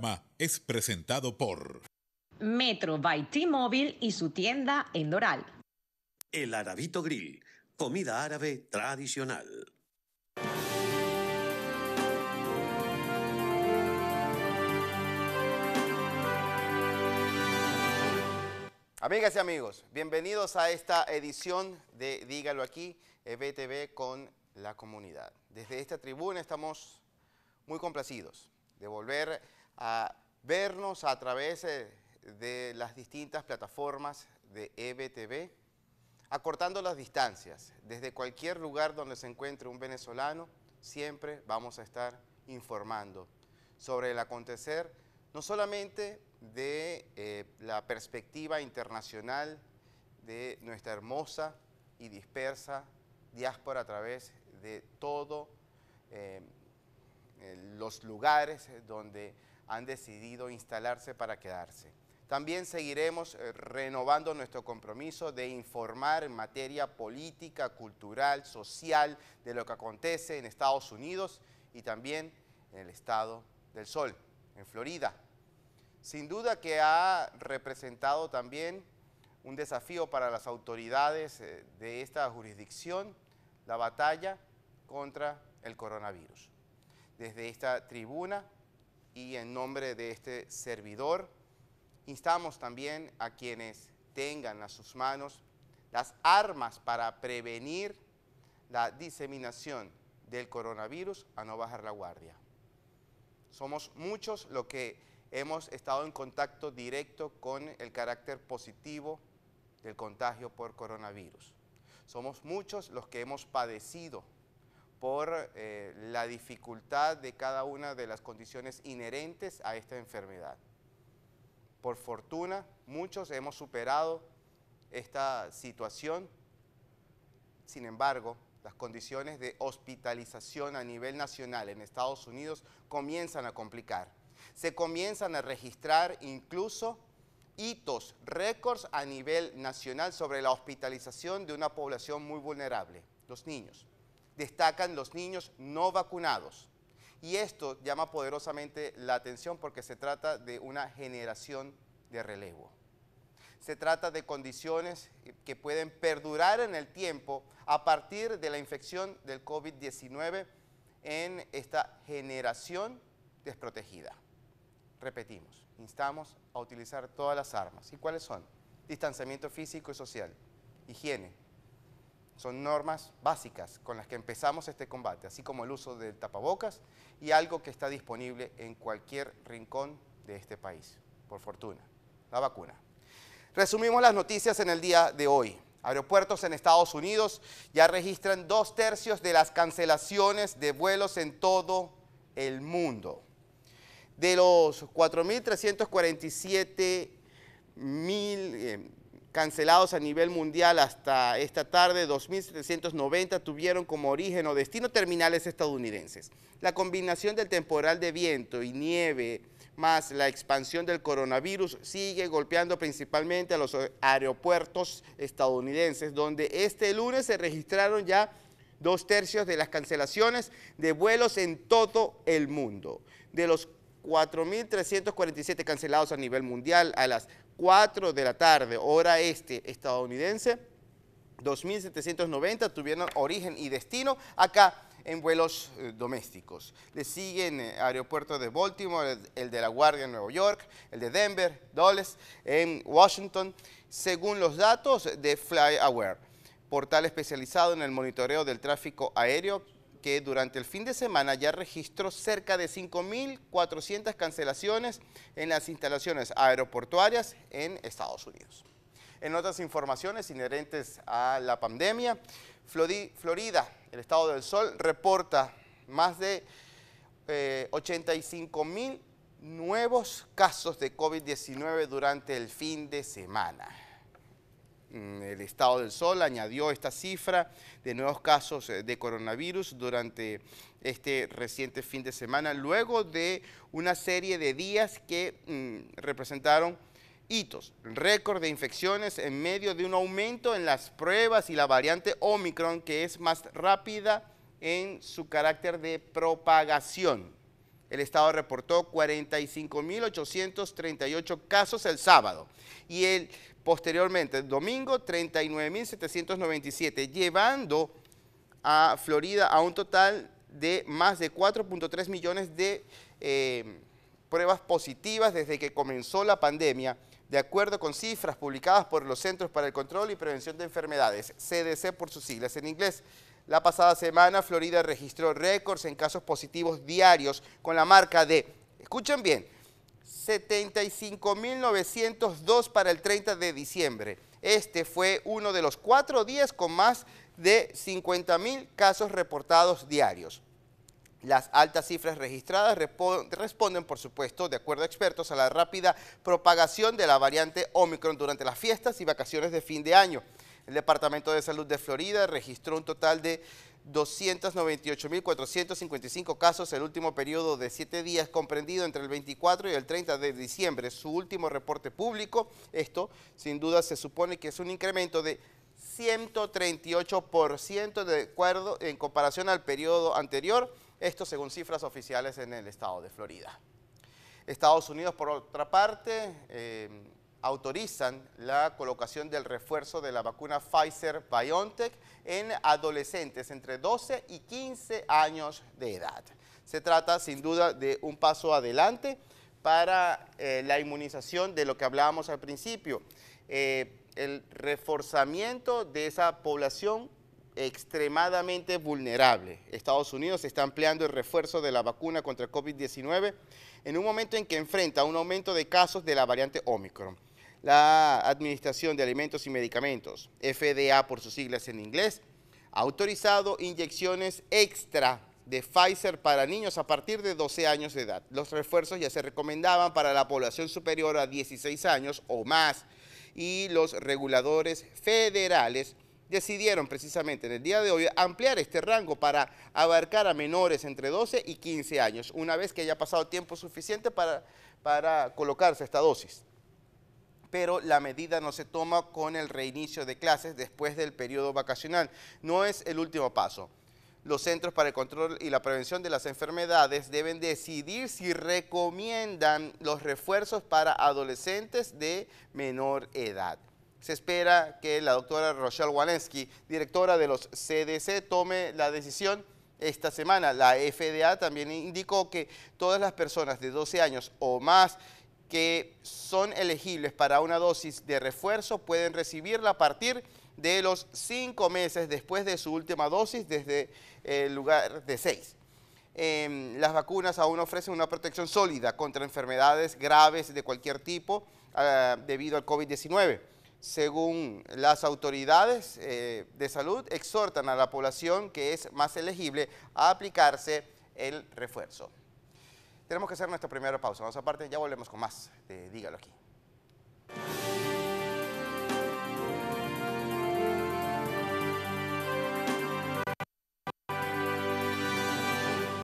programa es presentado por Metro by T-Mobile y su tienda en Doral. El Arabito Grill, comida árabe tradicional. Amigas y amigos, bienvenidos a esta edición de Dígalo aquí, EBTV eh, con la comunidad. Desde esta tribuna estamos muy complacidos de volver a vernos a través eh, de las distintas plataformas de EBTV, acortando las distancias. Desde cualquier lugar donde se encuentre un venezolano, siempre vamos a estar informando sobre el acontecer, no solamente de eh, la perspectiva internacional de nuestra hermosa y dispersa diáspora a través de todos eh, los lugares donde han decidido instalarse para quedarse. También seguiremos eh, renovando nuestro compromiso de informar en materia política, cultural, social, de lo que acontece en Estados Unidos y también en el estado del sol, en Florida. Sin duda que ha representado también un desafío para las autoridades eh, de esta jurisdicción, la batalla contra el coronavirus. Desde esta tribuna y en nombre de este servidor. Instamos también a quienes tengan a sus manos las armas para prevenir la diseminación del coronavirus a no bajar la guardia. Somos muchos los que hemos estado en contacto directo con el carácter positivo del contagio por coronavirus. Somos muchos los que hemos padecido por eh, la dificultad de cada una de las condiciones inherentes a esta enfermedad. Por fortuna, muchos hemos superado esta situación. Sin embargo, las condiciones de hospitalización a nivel nacional en Estados Unidos comienzan a complicar. Se comienzan a registrar incluso hitos, récords a nivel nacional sobre la hospitalización de una población muy vulnerable, los niños destacan los niños no vacunados. Y esto llama poderosamente la atención porque se trata de una generación de relevo. Se trata de condiciones que pueden perdurar en el tiempo a partir de la infección del COVID-19 en esta generación desprotegida. Repetimos, instamos a utilizar todas las armas. ¿Y cuáles son? Distanciamiento físico y social, higiene, son normas básicas con las que empezamos este combate, así como el uso del tapabocas y algo que está disponible en cualquier rincón de este país, por fortuna, la vacuna. Resumimos las noticias en el día de hoy. Aeropuertos en Estados Unidos ya registran dos tercios de las cancelaciones de vuelos en todo el mundo. De los 4.347 mil cancelados a nivel mundial hasta esta tarde, 2.790 tuvieron como origen o destino terminales estadounidenses. La combinación del temporal de viento y nieve más la expansión del coronavirus sigue golpeando principalmente a los aeropuertos estadounidenses, donde este lunes se registraron ya dos tercios de las cancelaciones de vuelos en todo el mundo. De los 4.347 cancelados a nivel mundial a las 4 de la tarde, hora este estadounidense, 2.790 tuvieron origen y destino acá en vuelos eh, domésticos. Le siguen el eh, aeropuertos de Baltimore, el, de La Guardia en Nueva York, el de Denver, Dulles, en Washington, según los datos de FlyAware, portal especializado en el monitoreo del tráfico aéreo que durante el fin de semana ya registró cerca de 5.400 cancelaciones en las instalaciones aeroportuarias en Estados Unidos. En otras informaciones inherentes a la pandemia, Florida, el estado del sol, reporta más de 85.000 eh, nuevos casos de COVID-19 durante el fin de semana. Mm, el Estado del Sol añadió esta cifra de nuevos casos eh, de coronavirus durante este reciente fin de semana, luego de una serie de días que mm, representaron hitos, récord de infecciones en medio de un aumento en las pruebas y la variante Omicron que es más rápida en su carácter de propagación. El Estado reportó 45.838 casos el sábado y el, posteriormente, el domingo, 39.797, llevando a Florida a un total de más de 4.3 millones de eh, pruebas positivas desde que comenzó la pandemia, de acuerdo con cifras publicadas por los Centros para el Control y Prevención de Enfermedades, CDC por sus siglas en inglés. La pasada semana Florida registró récords en casos positivos diarios con la marca de, escuchen bien, 75.902 para el 30 de diciembre. Este fue uno de los cuatro días con más de 50.000 casos reportados diarios. Las altas cifras registradas responden, por supuesto, de acuerdo a expertos, a la rápida propagación de la variante Omicron durante las fiestas y vacaciones de fin de año. El Departamento de Salud de Florida registró un total de 298.455 casos en el último periodo de siete días comprendido entre el 24 y el 30 de diciembre, su último reporte público. Esto, sin duda, se supone que es un incremento de 138% de acuerdo en comparación al periodo anterior, esto según cifras oficiales en el estado de Florida. Estados Unidos, por otra parte, eh, autorizan la colocación del refuerzo de la vacuna Pfizer-BioNTech en adolescentes entre 12 y 15 años de edad. Se trata sin duda de un paso adelante para eh, la inmunización de lo que hablábamos al principio, eh, el reforzamiento de esa población extremadamente vulnerable. Estados Unidos está ampliando el refuerzo de la vacuna contra el COVID-19 en un momento en que enfrenta un aumento de casos de la variante Omicron la Administración de Alimentos y Medicamentos, FDA por sus siglas en inglés, ha autorizado inyecciones extra de Pfizer para niños a partir de 12 años de edad. Los refuerzos ya se recomendaban para la población superior a 16 años o más y los reguladores federales decidieron precisamente en el día de hoy ampliar este rango para abarcar a menores entre 12 y 15 años, una vez que haya pasado tiempo suficiente para, para colocarse esta dosis pero la medida no se toma con el reinicio de clases después del periodo vacacional. No es el último paso. Los Centros para el Control y la Prevención de las Enfermedades deben decidir si recomiendan los refuerzos para adolescentes de menor edad. Se espera que la doctora Rochelle Walensky, directora de los CDC, tome la decisión esta semana. La FDA también indicó que todas las personas de 12 años o más que son elegibles para una dosis de refuerzo pueden recibirla a partir de los cinco meses después de su última dosis desde el lugar de seis. Em, las vacunas aún ofrecen una protección sólida contra enfermedades graves de cualquier tipo ah, debido al COVID-19. Según las autoridades eh, de salud, exhortan a la población que es más elegible a aplicarse el refuerzo. Tenemos que hacer nuestra primera pausa. Vamos aparte, ya volvemos con más. dígalo aquí.